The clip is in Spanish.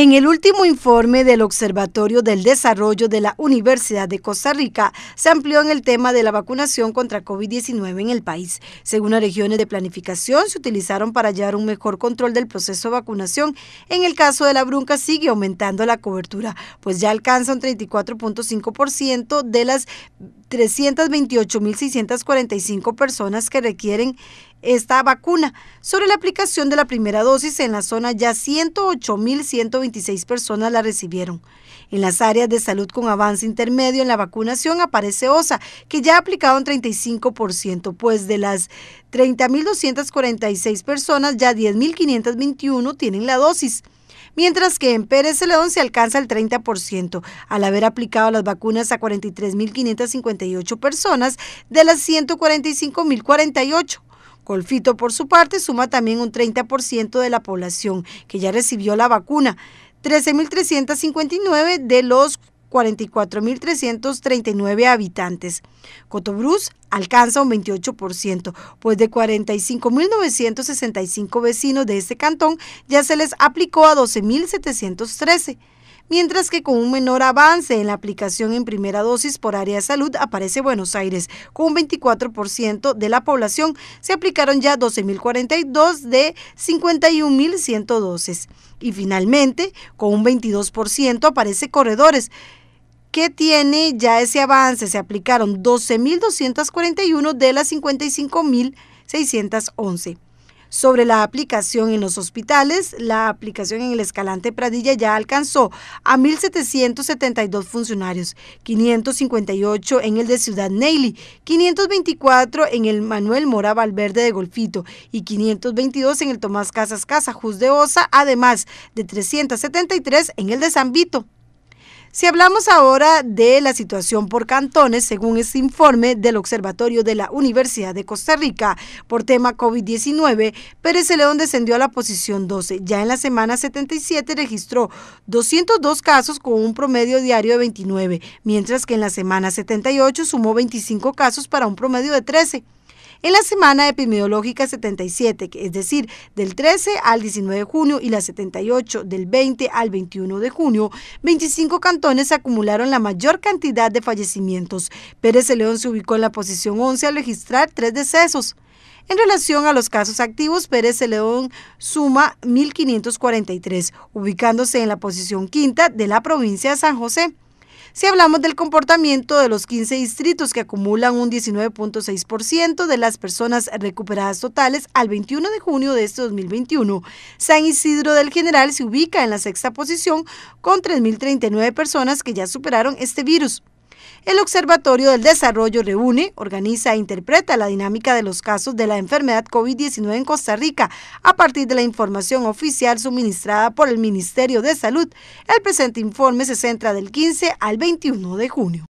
En el último informe del Observatorio del Desarrollo de la Universidad de Costa Rica se amplió en el tema de la vacunación contra COVID-19 en el país. Según las regiones de planificación, se utilizaron para hallar un mejor control del proceso de vacunación. En el caso de la brunca sigue aumentando la cobertura, pues ya alcanza un 34.5% de las 328.645 personas que requieren esta vacuna. Sobre la aplicación de la primera dosis en la zona, ya 108.126 personas la recibieron. En las áreas de salud con avance intermedio en la vacunación aparece OSA, que ya ha aplicado un 35%, pues de las 30.246 personas, ya 10.521 tienen la dosis mientras que en Pérez Celedón se alcanza el 30%, al haber aplicado las vacunas a 43.558 personas de las 145.048. Colfito, por su parte, suma también un 30% de la población que ya recibió la vacuna, 13.359 de los 44.339 habitantes. Cotobruz alcanza un 28%, pues de 45.965 vecinos de este cantón ya se les aplicó a 12.713 mientras que con un menor avance en la aplicación en primera dosis por área de salud aparece Buenos Aires, con un 24% de la población se aplicaron ya 12.042 de 51.100 dosis. Y finalmente, con un 22% aparece Corredores, que tiene ya ese avance, se aplicaron 12.241 de las 55.611 sobre la aplicación en los hospitales. La aplicación en el Escalante Pradilla ya alcanzó a 1.772 funcionarios, 558 en el de Ciudad Neyli, 524 en el Manuel Mora Valverde de Golfito y 522 en el Tomás Casas Casa Juz de Osa, además de 373 en el de San Vito. Si hablamos ahora de la situación por cantones, según este informe del Observatorio de la Universidad de Costa Rica por tema COVID-19, Pérez León descendió a la posición 12. Ya en la semana 77 registró 202 casos con un promedio diario de 29, mientras que en la semana 78 sumó 25 casos para un promedio de 13. En la semana epidemiológica 77, es decir, del 13 al 19 de junio y la 78 del 20 al 21 de junio, 25 cantones acumularon la mayor cantidad de fallecimientos. Pérez de León se ubicó en la posición 11 al registrar tres decesos. En relación a los casos activos, Pérez de León suma 1.543, ubicándose en la posición quinta de la provincia de San José. Si hablamos del comportamiento de los 15 distritos que acumulan un 19.6% de las personas recuperadas totales al 21 de junio de este 2021, San Isidro del General se ubica en la sexta posición con 3.039 personas que ya superaron este virus. El Observatorio del Desarrollo reúne, organiza e interpreta la dinámica de los casos de la enfermedad COVID-19 en Costa Rica a partir de la información oficial suministrada por el Ministerio de Salud. El presente informe se centra del 15 al 21 de junio.